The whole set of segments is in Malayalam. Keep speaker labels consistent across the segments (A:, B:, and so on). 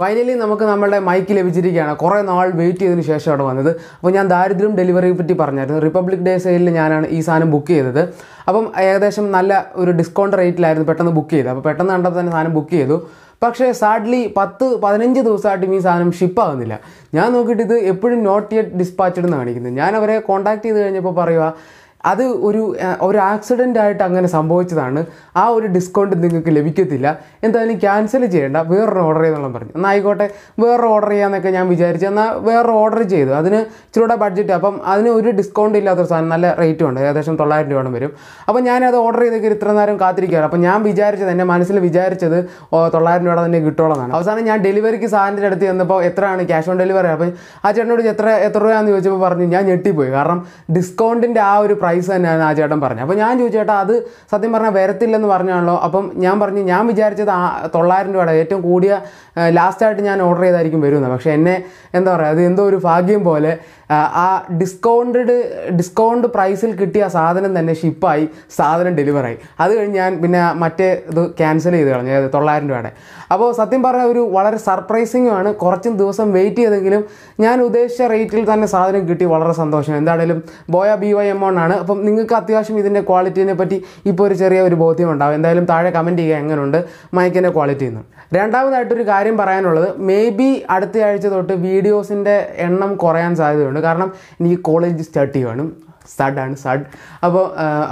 A: ഫൈനലി നമുക്ക് നമ്മുടെ മൈക്ക് ലഭിച്ചിരിക്കുകയാണ് കുറേ നാൾ വെയിറ്റ് ചെയ്തതിന് അവിടെ വന്നത് അപ്പോൾ ഞാൻ ദാരിദ്ര്യം ഡെലിവറിയെ പറ്റി പറഞ്ഞായിരുന്നു റിപ്പബ്ലിക് ഡേ സെയിലിൽ ഞാനാണ് ഈ സാധനം ബുക്ക് ചെയ്തത് അപ്പം ഏകദേശം നല്ല ഒരു ഡിസ്കൗണ്ട് റേറ്റിലായിരുന്നു പെട്ടെന്ന് ബുക്ക് ചെയ്തത് അപ്പോൾ പെട്ടെന്ന് കണ്ടപ്പോൾ തന്നെ സാധനം ബുക്ക് ചെയ്തു പക്ഷേ സാഡ്ലി പത്ത് പതിനഞ്ച് ദിവസമായിട്ടും ഈ സാധനം ഷിപ്പാകുന്നില്ല ഞാൻ നോക്കിയിട്ട് ഇത് എപ്പോഴും നോട്ട് യെറ്റ് ഡിസ്പാച്ചഡ് എന്ന് കാണിക്കുന്നത് ഞാൻ അവരെ കോൺടാക്ട് ചെയ്ത് കഴിഞ്ഞപ്പോൾ പറയുക അത് ഒരു ഒരു ആക്സിഡൻ്റ് ആയിട്ട് അങ്ങനെ സംഭവിച്ചതാണ് ആ ഒരു ഡിസ്കൗണ്ട് നിങ്ങൾക്ക് ലഭിക്കത്തില്ല എന്തായാലും ക്യാൻസൽ ചെയ്യേണ്ട വേറൊരു ഓർഡർ ചെയ്തെന്നുള്ള പറഞ്ഞു എന്നാൽ ആയിക്കോട്ടെ വേറെ ഓർഡർ ചെയ്യാമെന്നൊക്കെ ഞാൻ വിചാരിച്ചു എന്നാൽ വേറെ ഓർഡർ ചെയ്തു അതിന് ഇച്ചിരൂടെ ബഡ്ജറ്റ് അപ്പം അതിന് ഒരു ഡിസ്കൗണ്ട് ഇല്ലാത്തൊരു സാധനം നല്ല റേറ്റും ഉണ്ട് ഏകദേശം തൊള്ളായിരം രൂപയാണ് വരും അപ്പോൾ ഞാനത് ഓർഡർ ചെയ്തൊക്കെ ഇത്ര നേരം കാത്തിരിക്കുകയാണ് അപ്പോൾ ഞാൻ വിചാരിച്ചത് എൻ്റെ മനസ്സിൽ വിചാരിച്ചത് തൊള്ളായിരം രൂപ തന്നെ കിട്ടുള്ളതാണ് അവസാനം ഞാൻ ഡെലിവറിക്ക് സാധനത്തിൻ്റെ അടുത്ത് ചെന്നപ്പോൾ എത്രയാണ് ക്യാഷ് ഓൺ ഡെലിവറി അപ്പം ആ ചേട്ടനോട് എത്ര എത്ര രൂപയാണെന്ന് ചോദിച്ചപ്പോൾ പറഞ്ഞു ഞാൻ ഞെട്ടിപ്പോയി കാരണം ഡിസ്കൗണ്ടിൻ്റെ ആ ഒരു പ്രൈസ് പ്രൈസ് തന്നെയാണ് ആ ചേട്ടൻ പറഞ്ഞത് അപ്പോൾ ഞാൻ ചോദിച്ചു ചേട്ടാ അത് സത്യം പറഞ്ഞാൽ വരത്തില്ലെന്ന് പറഞ്ഞാണല്ലോ അപ്പം ഞാൻ പറഞ്ഞു ഞാൻ വിചാരിച്ചത് ആ തൊള്ളായിരം രൂപയുടെ ഏറ്റവും കൂടിയ ലാസ്റ്റായിട്ട് ഞാൻ ഓർഡർ ചെയ്തായിരിക്കും വരുന്നത് പക്ഷേ എന്നെ എന്താ പറയുക അത് എന്തോ ഒരു ഭാഗ്യം പോലെ ആ ഡിസ്കൗണ്ടഡ് ഡിസ്കൗണ്ട് പ്രൈസിൽ കിട്ടിയ സാധനം തന്നെ ഷിപ്പായി സാധനം ഡെലിവറായി അത് കഴിഞ്ഞ് ഞാൻ പിന്നെ മറ്റേ ഇത് ക്യാൻസൽ ചെയ്ത് കളഞ്ഞു അതായത് തൊള്ളായിരം രൂപയുടെ അപ്പോൾ സത്യം പറഞ്ഞാൽ ഒരു വളരെ സർപ്രൈസിങ്ങുമാണ് കുറച്ചും ദിവസം വെയിറ്റ് ചെയ്തെങ്കിലും ഞാൻ ഉദ്ദേശിച്ച റേറ്റിൽ തന്നെ സാധനം കിട്ടി വളരെ സന്തോഷം എന്താണേലും ബോയ ബി വൈ എം ആണ് അപ്പം നിങ്ങൾക്ക് അത്യാവശ്യം ഇതിൻ്റെ ക്വാളിറ്റീനെ പറ്റി ഇപ്പോൾ ഒരു ചെറിയ ഒരു ബോധ്യം ഉണ്ടാവും എന്തായാലും താഴെ കമൻറ്റ് ചെയ്യുക എങ്ങനെയുണ്ട് മൈക്കിൻ്റെ ക്വാളിറ്റി എന്ന് രണ്ടാമതായിട്ടൊരു കാര്യം പറയാനുള്ളത് മേ ബി അടുത്ത ആഴ്ച തൊട്ട് വീഡിയോസിൻ്റെ എണ്ണം കുറയാൻ സാധ്യതയുണ്ട് കാരണം എനിക്ക് കോളേജ് സ്റ്റാർട്ട് ചെയ്യുവാണ് സഡാണ് സഡ് അപ്പോൾ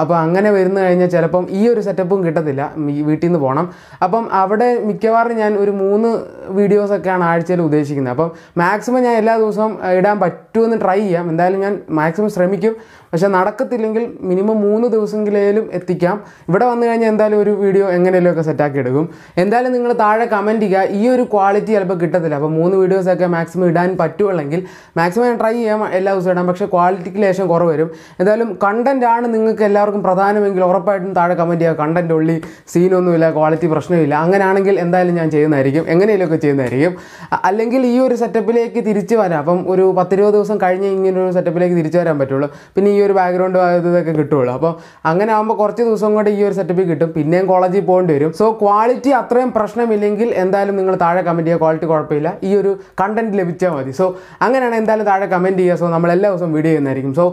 A: അപ്പോൾ അങ്ങനെ വരുന്ന കഴിഞ്ഞാൽ ചിലപ്പം ഈ ഒരു സെറ്റപ്പും കിട്ടത്തില്ല വീട്ടിൽ നിന്ന് പോകണം അപ്പം അവിടെ മിക്കവാറും ഞാൻ ഒരു മൂന്ന് വീഡിയോസൊക്കെയാണ് ആഴ്ചയിൽ ഉദ്ദേശിക്കുന്നത് അപ്പം മാക്സിമം ഞാൻ എല്ലാ ദിവസവും ഇടാൻ പറ്റുമെന്ന് ട്രൈ ചെയ്യാം എന്തായാലും ഞാൻ മാക്സിമം ശ്രമിക്കും പക്ഷെ നടക്കത്തില്ലെങ്കിൽ മിനിമം മൂന്ന് ദിവസമെങ്കിലും എത്തിക്കാം ഇവിടെ വന്നു കഴിഞ്ഞാൽ എന്തായാലും ഒരു വീഡിയോ എങ്ങനെയെങ്കിലുമൊക്കെ സെറ്റാക്കി എടുക്കും എന്തായാലും നിങ്ങൾ താഴെ കമൻറ്റ് ചെയ്യുക ഈ ഒരു ക്വാളിറ്റി ചിലപ്പോൾ കിട്ടത്തില്ല അപ്പോൾ മൂന്ന് വീഡിയോസൊക്കെ മാക്സിമം ഇടാൻ പറ്റുമല്ലെങ്കിൽ മാക്സിമം ഞാൻ ട്രൈ ചെയ്യാം എല്ലാ ദിവസവും ഇടാം പക്ഷേ ക്വാളിറ്റിക്ക് ലേശം കുറവ് വരും എന്തായാലും കണ്ടൻ്റ് ആണ് നിങ്ങൾക്ക് എല്ലാവർക്കും പ്രധാനമെങ്കിൽ ഉറപ്പായിട്ടും താഴെ കമൻറ്റ് ചെയ്യുക കണ്ടൻറ്റ് ഉള്ളി സീനൊന്നുമില്ല ക്വാളിറ്റി പ്രശ്നമില്ല അങ്ങനെയാണെങ്കിൽ എന്തായാലും ഞാൻ ചെയ്യുന്നതായിരിക്കും എങ്ങനെയെങ്കിലുമൊക്കെ ചെയ്യുന്നതായിരിക്കും അല്ലെങ്കിൽ ഈ ഒരു സെറ്റപ്പിലേക്ക് തിരിച്ചു വരാം അപ്പം ഒരു പത്തിരുപത് ദിവസം കഴിഞ്ഞ് ഇങ്ങനൊരു ഒരു സെറ്റപ്പിലേക്ക് തിരിച്ചു വരാൻ പറ്റുള്ളൂ പിന്നെ ഈ ഈ ഒരു ബാക്ക്ഗ്രൗണ്ട് ഇതൊക്കെ കിട്ടുള്ളൂ അപ്പോൾ അങ്ങനെ ആകുമ്പോൾ കുറച്ച് ദിവസം കൊണ്ട് ഈ ഒരു സെറ്റപ്പ് കിട്ടും പിന്നെയും കോളേജിൽ പോകേണ്ടി വരും സോ ക്വാളിറ്റി അത്രയും പ്രശ്നമില്ലെങ്കിൽ എന്തായാലും നിങ്ങൾ താഴെ കമൻറ്റ് ചെയ്യുക ക്വാളിറ്റി കുഴപ്പമില്ല ഈ ഒരു കണ്ടന്റ് ലഭിച്ചാൽ മതി സോ അങ്ങനെയാണ് എന്തായാലും താഴെ കമൻറ്റ് ചെയ്യുക സോ നമ്മൾ എല്ലാ ദിവസവും വീഡിയോ ചെയ്യുന്നതായിരിക്കും സോ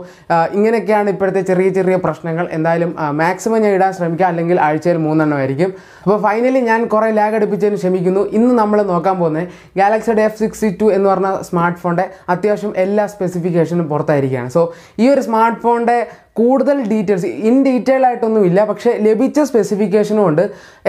A: ഇങ്ങനെയൊക്കെയാണ് ഇപ്പോഴത്തെ ചെറിയ ചെറിയ പ്രശ്നങ്ങൾ എന്തായാലും മാക്സിമം ഞാൻ ഇടാൻ ശ്രമിക്കുക അല്ലെങ്കിൽ ആഴ്ചയിൽ മൂന്നെണ്ണം ആയിരിക്കും അപ്പോൾ ഫൈനലി ഞാൻ കുറേ ലാഗ് അടുപ്പിച്ചതിന് ക്ഷമിക്കുന്നു ഇന്ന് നമ്മൾ നോക്കാൻ പോകുന്നത് ഗാലക്സിയുടെ എഫ് സിക്സ്റ്റി ടു എന്ന് പറഞ്ഞ സ്മാർട്ട് ഫോണിൻ്റെ അത്യാവശ്യം എല്ലാ സ്പെസിഫിക്കേഷനും പുറത്തായിരിക്കുകയാണ് സോ ഈ ഒരു സ്മാർട്ട് സ്മാർട്ട് ഫോണിൻ്റെ കൂടുതൽ ഡീറ്റെയിൽസ് ഇൻ ഡീറ്റെയിൽ ആയിട്ടൊന്നുമില്ല പക്ഷേ ലഭിച്ച സ്പെസിഫിക്കേഷനും ഉണ്ട്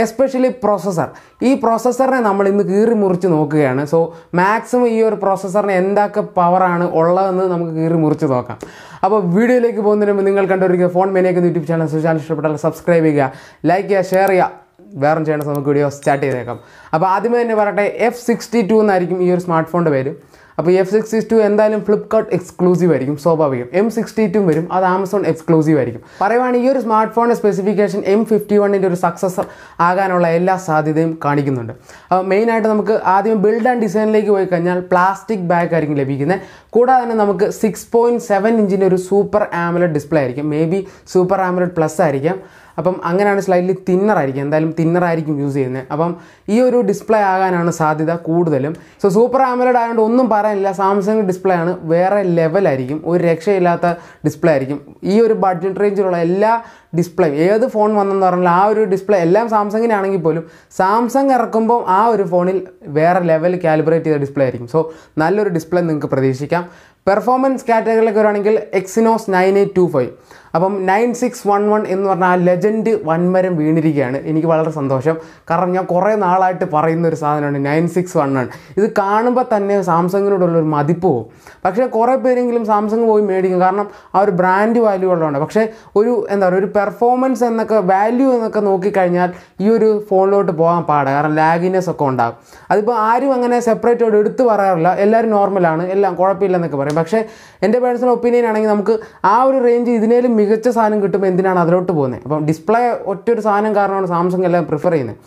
A: എസ്പെഷ്യലി പ്രോസസ്സർ ഈ പ്രോസസ്സറിനെ നമ്മൾ ഇന്ന് കീറി മുറിച്ച് നോക്കുകയാണ് സോ മാക്സിമം ഈ ഒരു പ്രോസസ്സറിന് എന്തൊക്കെ പവറാണ് ഉള്ളതെന്ന് നമുക്ക് കീറി മുറിച്ച് നോക്കാം അപ്പോൾ വീഡിയോയിലേക്ക് പോകുന്നതിന് മുമ്പ് നിങ്ങൾ കണ്ടുപിടിക്കുക ഫോൺ മെനിയൊക്കെ യൂട്യൂബ് ചാനൽ സുശാൽ ഇഷ്ടപ്പെട്ടാൽ സബ്സ്ക്രൈബ് ചെയ്യുക ലൈക്ക് ചെയ്യുക ഷെയർ ചെയ്യുക വേറെ ചെയ്യേണ്ട നമുക്ക് വീഡിയോ സ്റ്റാർട്ട് ചെയ്തേക്കാം അപ്പോൾ ആദ്യമേ തന്നെ പറയട്ടെ എഫ് സിക്സ്റ്റി ടു എന്നായിരിക്കും ഈ ഒരു സ്മാർട്ട് ഫോണിൻ്റെ പേര് അപ്പോൾ എഫ് സിക്സ്റ്റി ടു എന്തായാലും ഫ്ലിപ്കാർട്ട് എക്സ്ക്ലൂസീവ് ആയിരിക്കും സ്വാഭാവികം എം സിക്സ്റ്റി ടു വരും അത് ആമസോൺ എക്സ്ക്ലൂസീവ് ആയിരിക്കും പറയുവാണെങ്കിൽ ഈ ഒരു സ്മാർട്ട് ഫോണിൻ്റെ സ്പെസിഫിക്കേഷൻ എം ഫിഫ്റ്റി വണ്ണിൻ്റെ ഒരു സക്സസ് ആകാനുള്ള എല്ലാ സാധ്യതയും കാണിക്കുന്നുണ്ട് അപ്പോൾ മെയിനായിട്ട് നമുക്ക് ആദ്യം ബിൽഡ് ആൻഡ് ഡിസൈനിലേക്ക് പോയി കഴിഞ്ഞാൽ പ്ലാസ്റ്റിക് ബാഗ് ആയിരിക്കും ലഭിക്കുന്നത് കൂടാതെ തന്നെ നമുക്ക് സിക്സ് പോയിൻറ്റ് സെവൻ ഇഞ്ചിൻ്റെ ഒരു സൂപ്പർ ആമലഡ് ഡിസ്പ്ലേ ആയിരിക്കും may be super AMOLED plus ആയിരിക്കാം അപ്പം അങ്ങനെയാണ് സ്ലൈറ്റ്ലി തിന്നറായിരിക്കും എന്തായാലും തിന്നറായിരിക്കും യൂസ് ചെയ്യുന്നത് അപ്പം ഈ ഒരു ഡിസ്പ്ലേ ആകാനാണ് സാധ്യത കൂടുതലും സോ സൂപ്പർ ആമലഡ് ആയതുകൊണ്ട് ഒന്നും പറയാനില്ല സാംസങ് ഡിസ്പ്ലേ ആണ് വേറെ ലെവലായിരിക്കും ഒരു രക്ഷയില്ലാത്ത ഡിസ്പ്ലേ ആയിരിക്കും ഈ ഒരു ബഡ്ജറ്റ് റേഞ്ചിലുള്ള എല്ലാ ഡിസ്പ്ലേയും ഏത് ഫോൺ വന്നെന്ന് പറഞ്ഞാൽ ആ ഒരു ഡിസ്പ്ലേ എല്ലാം സാംസങ്ങിനാണെങ്കിൽ പോലും സാംസങ് ഇറക്കുമ്പോൾ ആ ഒരു ഫോണിൽ വേറെ ലെവൽ കാലിബ്രേറ്റ് ചെയ്ത ഡിസ്പ്ലേ ആയിരിക്കും സോ നല്ലൊരു ഡിസ്പ്ലേ നിങ്ങൾക്ക് പ്രതീക്ഷിക്കാം പെർഫോമൻസ് കാറ്റഗറിയിലേക്ക് വരുവാണെങ്കിൽ Exynos nine eight two five അപ്പം നയൻ സിക്സ് വൺ വൺ എന്ന് പറഞ്ഞാൽ ആ ലെജൻഡ് വൻമരം വീണിരിക്കുകയാണ് എനിക്ക് വളരെ സന്തോഷം കാരണം ഞാൻ കുറേ നാളായിട്ട് പറയുന്ന ഒരു സാധനമാണ് നയൻ സിക്സ് വൺ വൺ ഇത് കാണുമ്പോൾ തന്നെ സാംസങ്ങിനോടുള്ള ഒരു മതിപ്പ് പോകും പക്ഷേ കുറേ പേരെങ്കിലും സാംസങ് പോയി മേടിക്കും കാരണം ആ ഒരു ബ്രാൻഡ് വാല്യൂ ഉള്ളതുകൊണ്ട് പക്ഷേ ഒരു എന്താ പറയുക ഒരു പെർഫോമൻസ് എന്നൊക്കെ വാല്യൂ എന്നൊക്കെ നോക്കിക്കഴിഞ്ഞാൽ ഈ ഒരു ഫോണിലോട്ട് പോകാൻ പാടാണ് കാരണം ലാഗിനെസ് ഒക്കെ ഉണ്ടാകും അതിപ്പോൾ ആരും അങ്ങനെ സെപ്പറേറ്റോട് എടുത്തു പറയാറില്ല എല്ലാവരും നോർമലാണ് എല്ലാം കുഴപ്പമില്ലെന്നൊക്കെ പറയും പക്ഷേ എൻ്റെ പേഴ്സണൽ ഒപ്പീനിയൻ ആണെങ്കിൽ നമുക്ക് ആ ഒരു റേഞ്ച് ഇതിനേലും മികച്ച സാധനം കിട്ടുമ്പോൾ എന്തിനാണ് അതിലോട്ട് പോകുന്നത് അപ്പം ഡിസ്പ്ലേ ഒറ്റൊരു സാധനം കാരണമാണ് സാംസങ് എല്ലാം പ്രിഫർ ചെയ്യുന്നത്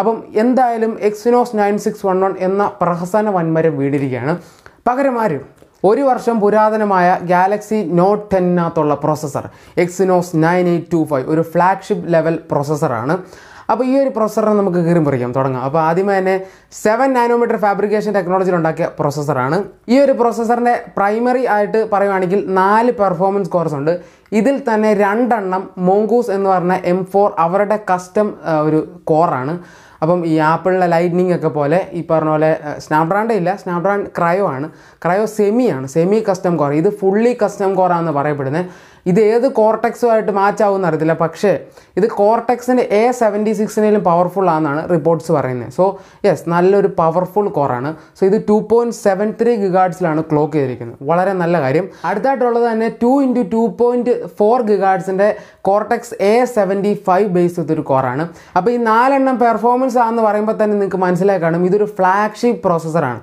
A: അപ്പം എന്തായാലും Exynos nine six one one എന്ന പ്രഹസന വന്മരം വീടിരിക്കുകയാണ് പകരമാരും ഒരു വർഷം പുരാതനമായ ഗാലക്സി നോട്ട് ടെന്നിനകത്തുള്ള processor Exynos nine eight two five ഒരു ഫ്ലാഗ്ഷിപ്പ് ലെവൽ പ്രോസസ്സറാണ് അപ്പോൾ ഈ ഒരു പ്രൊസറിനെ നമുക്ക് കീറി പറിക്കാം തുടങ്ങാം അപ്പോൾ ആദ്യമേ തന്നെ സെവൻ നാനോമീറ്റർ ഫാബ്രിക്കേഷൻ ടെക്നോളജിയിൽ ഉണ്ടാക്കിയ പ്രൊസസ്സറാണ് ഈ ഒരു പ്രൊസസ്സറിൻ്റെ പ്രൈമറി ആയിട്ട് പറയുകയാണെങ്കിൽ നാല് പെർഫോമൻസ് കോർസ് ഉണ്ട് ഇതിൽ തന്നെ രണ്ടെണ്ണം മോങ്കൂസ് എന്ന് പറഞ്ഞ എം ഫോർ അവരുടെ കസ്റ്റം ഒരു കോറാണ് അപ്പം ഈ ആപ്പിളിലെ ലൈറ്റ്നിങ് ഒക്കെ പോലെ ഈ പറഞ്ഞ പോലെ സ്നാപ്ഡ്രാൻ്റെ ഇല്ല സ്നാപ്ഡ്രാൻഡ് ക്രയോ ആണ് ക്രയോ സെമിയാണ് സെമി കസ്റ്റം കോർ ഇത് ഫുള്ളി കസ്റ്റം കോറാണെന്ന് പറയപ്പെടുന്നത് ഇത് ഏത് കോർട്ടെക്സുമായിട്ട് മാച്ച് ആവും എന്നറിയത്തില്ല പക്ഷേ ഇത് കോർട്ടെക്സിൻ്റെ എ സെവൻറ്റി സിക്സിനേലും പവർഫുൾ ആണെന്നാണ് റിപ്പോർട്ട്സ് പറയുന്നത് സോ യെസ് നല്ലൊരു പവർഫുൾ കോറാണ് സോ ഇത് ടു പോയിൻറ്റ് സെവൻ ത്രീ ഗിഗാഡ്സിലാണ് ക്ലോക്ക് ചെയ്തിരിക്കുന്നത് വളരെ നല്ല കാര്യം അടുത്തായിട്ടുള്ളത് തന്നെ two into two point four ഗിഗാഡ്സിൻ്റെ Cortex A seventy five base ഇതൊരു കോറാണ് അപ്പോൾ ഈ നാലെണ്ണം പെർഫോമൻസ് ആണെന്ന് പറയുമ്പോൾ തന്നെ നിങ്ങൾക്ക് മനസ്സിലാക്കണം ഇതൊരു ഫ്ലാഗ്ഷിപ്പ് പ്രോസസ്സറാണ്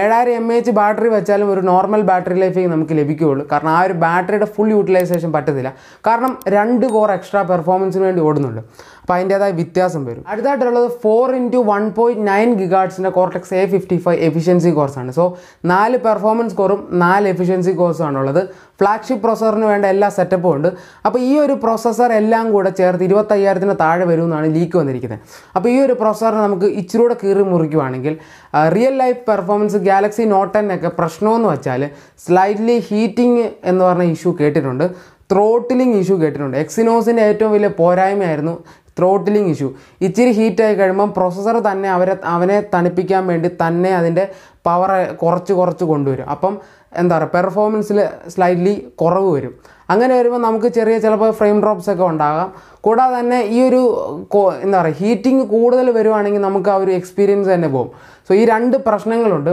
A: ഏഴായിരം എം എച്ച് ബാറ്ററി വെച്ചാലും ഒരു നോർമൽ ബാറ്ററി ലൈഫേ നമുക്ക് ലഭിക്കുകയുള്ളൂ കാരണം ആ ഒരു ബാറ്ററിയുടെ ഫുൾ യൂട്ടിലൈസേഷൻ പറ്റത്തില്ല കാരണം രണ്ട് കോർ എക്സ്ട്രാ പെർഫോമൻസിന് വേണ്ടി ഓടുന്നുണ്ട് അപ്പോൾ അതിൻ്റേതായ വ്യത്യാസം വരും അടുത്തായിട്ടുള്ളത് four into one point nine ഗിഗാർട്സിൻ്റെ Cortex A fifty five efficiency കോഴ്സാണ് സോ നാല് പെർഫോമൻസ് കോറും നാല് എഫിഷ്യൻസി കോഴ്സുമാണ് ഉള്ളത് ഫ്ലാഗ്ഷിപ്പ് പ്രോസസറിന് വേണ്ട എല്ലാ സെറ്റപ്പും ഉണ്ട് അപ്പോൾ ഈ ഒരു പ്രോസസ്സർ എല്ലാം കൂടെ ചേർത്ത് ഇരുപത്തയ്യായിരത്തിന് താഴെ വരുമെന്നാണ് ലീക്ക് വന്നിരിക്കുന്നത് അപ്പോൾ ഈ ഒരു പ്രോസസ്സറിന് നമുക്ക് ഇച്ചിരൂടെ കീറി മുറിക്കുവാണെങ്കിൽ real life performance Galaxy Note ടെന്നൊക്കെ പ്രശ്നമെന്ന് വെച്ചാൽ സ്ലൈറ്റ്ലി ഹീറ്റിംഗ് എന്ന് പറഞ്ഞ ഇഷ്യൂ കേട്ടിട്ടുണ്ട് ത്രോട്ടിലിംഗ് ഇഷ്യൂ കേട്ടിട്ടുണ്ട് എക്സിനോസിൻ്റെ ഏറ്റവും വലിയ പോരായ്മയായിരുന്നു ത്രോട്ടിലിംഗ് ഇഷ്യൂ ഇച്ചിരി ഹീറ്റായി കഴിയുമ്പം പ്രൊസസ്സർ തന്നെ അവരെ അവനെ തണുപ്പിക്കാൻ വേണ്ടി തന്നെ അതിൻ്റെ പവർ കുറച്ച് കുറച്ച് കൊണ്ടുവരും അപ്പം എന്താ പറയുക പെർഫോമൻസിൽ സ്ലൈറ്റ്ലി കുറവ് വരും അങ്ങനെ വരുമ്പോൾ നമുക്ക് ചെറിയ ചിലപ്പോൾ ഫ്രെയിം ഡ്രോപ്സ് ഒക്കെ ഉണ്ടാകാം കൂടാതെ തന്നെ ഈ ഒരു എന്താ പറയുക ഹീറ്റിംഗ് കൂടുതൽ വരുവാണെങ്കിൽ നമുക്ക് ആ ഒരു എക്സ്പീരിയൻസ് തന്നെ പോകും സോ ഈ രണ്ട് പ്രശ്നങ്ങളുണ്ട്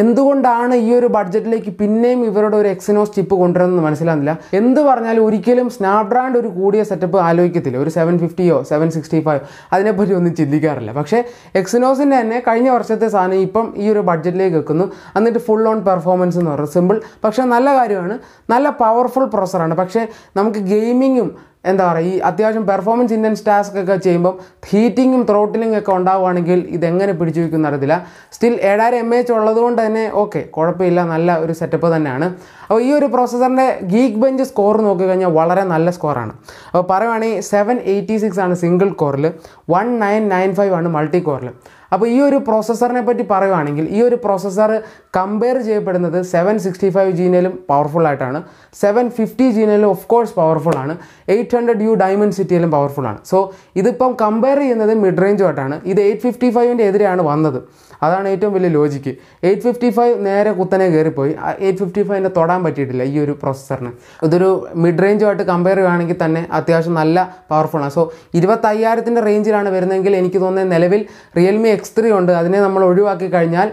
A: എന്തുകൊണ്ടാണ് ഈ ഒരു ബഡ്ജറ്റിലേക്ക് പിന്നെയും ഇവരുടെ ഒരു എക്സിനോസ് ചിപ്പ് കൊണ്ടുവരുന്നത് മനസ്സിലാകുന്നില്ല എന്ത് പറഞ്ഞാലും ഒരിക്കലും സ്നാപ്ഡ്രാൻഡ് ഒരു കൂടിയ സെറ്റപ്പ് ആലോചിക്കത്തില്ല ഒരു സെവൻ ഫിഫ്റ്റിയോ സെവൻ സിക്സ്റ്റി ഫൈവ് അതിനെപ്പറ്റി ഒന്നും ചിന്തിക്കാറില്ല പക്ഷേ എക്സിനോസിൻ്റെ തന്നെ കഴിഞ്ഞ വർഷത്തെ സാധനം ഇപ്പം ഈ ഒരു ബഡ്ജറ്റിലേക്ക് എത്തുന്നു എന്നിട്ട് ഫുൾ ഓൺ പെർഫോമൻസ് എന്ന് പറയുന്നത് സിമ്പിൾ പക്ഷേ നല്ല കാര്യമാണ് നല്ല പവർഫുൾ പ്രൊസറാണ് പക്ഷേ നമുക്ക് ഗെയിമിങ്ങും എന്താ പറയുക ഈ അത്യാവശ്യം പെർഫോമൻസ് ഇൻറ്റൻസ് ടാസ്ക് ഒക്കെ ചെയ്യുമ്പം ഹീറ്റിങ്ങും ത്രോട്ടിലിംഗ് ഒക്കെ ഉണ്ടാവുകയാണെങ്കിൽ ഇതെങ്ങനെ പിടിച്ചു വയ്ക്കുന്ന അറിയത്തില്ല സ്റ്റിൽ ഏഴായിരം എം എച്ച് ഉള്ളതുകൊണ്ട് തന്നെ ഓക്കെ കുഴപ്പമില്ല നല്ല ഒരു സെറ്റപ്പ് തന്നെയാണ് അപ്പോൾ ഈ ഒരു പ്രോസസ്സറിൻ്റെ ഗീക്ക് ബെഞ്ച് സ്കോർ കഴിഞ്ഞാൽ വളരെ നല്ല സ്കോറാണ് അപ്പോൾ പറയുവാണെങ്കിൽ സെവൻ എയ്റ്റി സിക്സ് ആണ് സിംഗിൾ കോറിൽ വൺ നയൻ നയൻ ഫൈവ് ആണ് മൾട്ടി കോറിൽ അപ്പോൾ ഈ ഒരു പ്രോസസ്സറിനെ പറ്റി പറയുകയാണെങ്കിൽ ഈ ഒരു പ്രോസസ്സർ കമ്പയർ ചെയ്യപ്പെടുന്നത് സെവൻ സിക്സ്റ്റി ഫൈവ് ജീനയിലും പവർഫുൾ ആയിട്ടാണ് സെവൻ ഫിഫ്റ്റി ജീനയിലും ഓഫ് കോഴ്സ് പവർഫുൾ ആണ് എയ്റ്റ് ഹൺഡ്രഡ് യു ഡയമണ്ട് സിറ്റിയിലും പവർഫുൾ ആണ് സോ ഇതിപ്പം കമ്പയർ ചെയ്യുന്നത് മിഡ് റേഞ്ചുമായിട്ടാണ് ഇത് എയ്റ്റ് ഫിഫ്റ്റി ഫൈവിൻ്റെ എതിരെയാണ് വന്നത് അതാണ് ഏറ്റവും വലിയ ലോജിക്ക് എയ്റ്റ് ഫിഫ്റ്റി ഫൈവ് നേരെ കുത്തനെ കയറിപ്പോയി എയ്റ്റ് ഫിഫ്റ്റി ഫൈവിൻ്റെ തൊടാൻ പറ്റിയിട്ടില്ല ഈ ഒരു പ്രോസസ്സറിന് ഇതൊരു മിഡ് റേഞ്ചുമായിട്ട് കമ്പയർ ചെയ്യുകയാണെങ്കിൽ തന്നെ അത്യാവശ്യം നല്ല ആണ് സോ ഇരുപത്തയ്യായിരത്തിൻ്റെ റേഞ്ചിലാണ് വരുന്നതെങ്കിൽ എനിക്ക് തോന്നുന്നത് നിലവിൽ റിയൽമി എക്സ് ത്രീ ഉണ്ട് അതിനെ നമ്മൾ ഒഴിവാക്കി കഴിഞ്ഞാൽ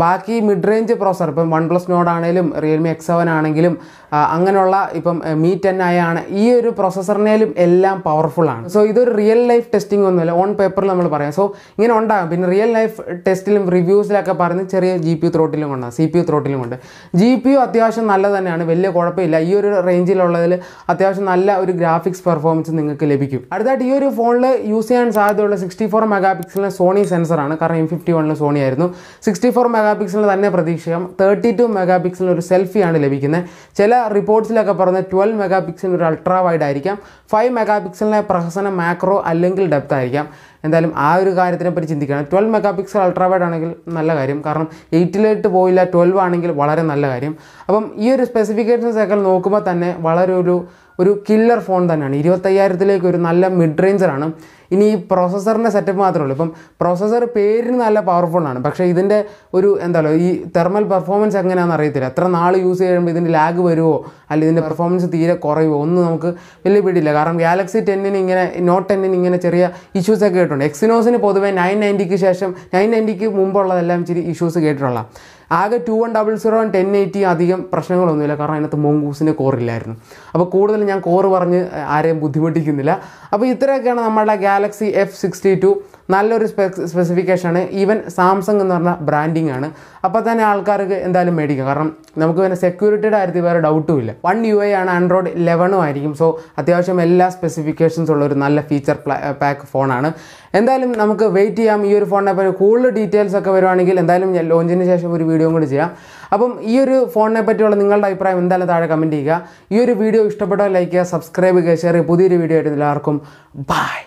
A: ബാക്കി മിഡ് റേഞ്ച് പ്രോസർ ഇപ്പം വൺ പ്ലസ് നോഡ് ആണെങ്കിലും റിയൽമി എക്സ് സെവൻ ആണെങ്കിലും അങ്ങനെയുള്ള ഇപ്പം മീ ടെൻ ആയാണ് ഈ ഒരു പ്രോസസ്സറിനേലും എല്ലാം പവർഫുൾ ആണ് സോ ഇതൊരു റിയൽ ലൈഫ് ടെസ്റ്റിംഗ് ഒന്നുമില്ല ഓൺ പേപ്പറിൽ നമ്മൾ പറയാം സോ ഇങ്ങനെ ഉണ്ടാകും പിന്നെ റിയൽ ലൈഫ് ടെസ്റ്റിലും റിവ്യൂസിലൊക്കെ പറഞ്ഞ് ചെറിയ ജി പി യു ത്രോട്ടിലും കൊണ്ടാണ് സി പി യു ത്രോട്ടിലും കൊണ്ട് ജി പി യു അത്യാവശ്യം നല്ല തന്നെയാണ് വലിയ കുഴപ്പമില്ല ഈ ഒരു റേഞ്ചിലുള്ളതിൽ അത്യാവശ്യം നല്ല ഒരു ഗ്രാഫിക്സ് പെർഫോമൻസ് നിങ്ങൾക്ക് ലഭിക്കും അടുത്തായിട്ട് ഈ ഒരു ഫോണിൽ യൂസ് ചെയ്യാൻ സാധ്യതയുള്ള സിക്സ്റ്റി ഫോർ മെഗാ പിക്സലിന് സോണി സെൻസറാണ് കാരണം എം ഫിഫ്റ്റി വണ്ണിൽ സോണി ആയിരുന്നു സിക്സ്റ്റി ഫോർ മെഗാ പിക്സൽ തന്നെ പ്രതീക്ഷിക്കാം തേർട്ടി ടു മെഗാ പിക്സൽ ഒരു സെൽഫിയാണ് ലഭിക്കുന്നത് ചില റിപ്പോർട്ട്സിലൊക്കെ പറഞ്ഞ ട്വൽവ് മെഗാ പിക്സൽ ഒരു അൾട്രാ വൈഡ് ആയിരിക്കാം ഫൈവ് മെഗാ പിക്സലിനെ പ്രഹസന മാക്രോ അല്ലെങ്കിൽ ഡെപ്ത് ആയിരിക്കാം എന്തായാലും ആ ഒരു കാര്യത്തിനെപ്പറ്റി പറ്റി ചിന്തിക്കുകയാണ് twelve megapixel ultra wide ആണെങ്കിൽ നല്ല കാര്യം കാരണം എയ്റ്റിലേട്ട് പോയില്ല ട്വൽവ് ആണെങ്കിൽ വളരെ നല്ല കാര്യം അപ്പം ഈ ഒരു സ്പെസിഫിക്കേഷൻസൊക്കെ നോക്കുമ്പോൾ തന്നെ വളരെ ഒരു ഒരു കില്ലർ ഫോൺ തന്നെയാണ് ഇരുപത്തയ്യായിരത്തിലേക്ക് ഒരു നല്ല മിഡ് റേഞ്ചറാണ് ഇനി ഈ പ്രോസസ്സറിൻ്റെ സെറ്റപ്പ് മാത്രമേ ഉള്ളൂ ഇപ്പം പ്രോസസ്സർ പേരിന് നല്ല പവർഫുള്ളാണ് പക്ഷേ ഇതിൻ്റെ ഒരു എന്താ പറയുക ഈ തെർമൽ പെർഫോമൻസ് എങ്ങനെയാണെന്ന് അറിയത്തില്ല എത്ര നാൾ യൂസ് ചെയ്യുമ്പോൾ ഇതിൻ്റെ ലാഗ് വരുമോ അല്ലെങ്കിൽ ഇതിൻ്റെ പെർഫോമൻസ് തീരെ കുറയുമോ ഒന്നും നമുക്ക് വലിയ പിടിയില്ല കാരണം ഗാലക്സി ടെന്നിന് ഇങ്ങനെ നോട്ട് ടെന്നിന് ഇങ്ങനെ ചെറിയ ഇഷ്യൂസൊക്കെ കേട്ടിട്ടുണ്ട് എക്സിനോസിന് പൊതുവെ നയൻ നയൻറ്റിക്ക് ശേഷം നയൻ നയൻറ്റിക്ക് മുമ്പുള്ളതെല്ലാം ഇച്ചിരി ഇഷ്യൂസ് കേട്ടിട്ടുള്ള ആകെ two one double zero ten eighty അധികം പ്രശ്നങ്ങളൊന്നുമില്ല കാരണം അതിനകത്ത് മോങ്കൂസിന് കോറില്ലായിരുന്നു അപ്പോൾ കൂടുതൽ ഞാൻ കോറ് പറഞ്ഞ് ആരെയും ബുദ്ധിമുട്ടിക്കുന്നില്ല അപ്പോൾ ഇത്രയൊക്കെയാണ് നമ്മുടെ ഗാലക്സി എഫ് സിക്സ്റ്റി ടു നല്ലൊരു സ്പെസിഫിക്കേഷനാണ് ഈവൻ സാംസങ് എന്ന് പറഞ്ഞ ബ്രാൻഡിങ് ആണ് അപ്പോൾ തന്നെ ആൾക്കാർക്ക് എന്തായാലും മേടിക്കാം കാരണം നമുക്ക് പിന്നെ സെക്യൂരിറ്റിയുടെ കാര്യത്തിൽ വേറെ ഡൗട്ടും ഇല്ല വൺ യു ഐ ആണ് ആൻഡ്രോയിഡ് ഇലവനും ആയിരിക്കും സോ അത്യാവശ്യം എല്ലാ സ്പെസിഫിക്കേഷൻസ് ഉള്ള ഒരു നല്ല ഫീച്ചർ പാക്ക് ഫോണാണ് എന്തായാലും നമുക്ക് വെയിറ്റ് ചെയ്യാം ഈ ഒരു ഫോണിനെ പറ്റി കൂടുതൽ ഡീറ്റെയിൽസ് ഒക്കെ വരുവാണെങ്കിൽ എന്തായാലും ഞാൻ ലോഞ്ചിന് ശേഷം ഒരു വീഡിയോ കൂടി ചെയ്യാം അപ്പം ഈ ഒരു ഫോണിനെ പറ്റിയുള്ള നിങ്ങളുടെ അഭിപ്രായം എന്തായാലും താഴെ കമൻറ്റ് ചെയ്യുക ഈ ഒരു വീഡിയോ ഇഷ്ടപ്പെട്ടോ ലൈക്ക് ചെയ്യുക സബ്സ്ക്രൈബ് ചെയ്യുക ഷെയർ ചെയ്യുക പുതിയൊരു വീഡിയോ ആയിട്ട് എല്ലാവർക്കും ബൈ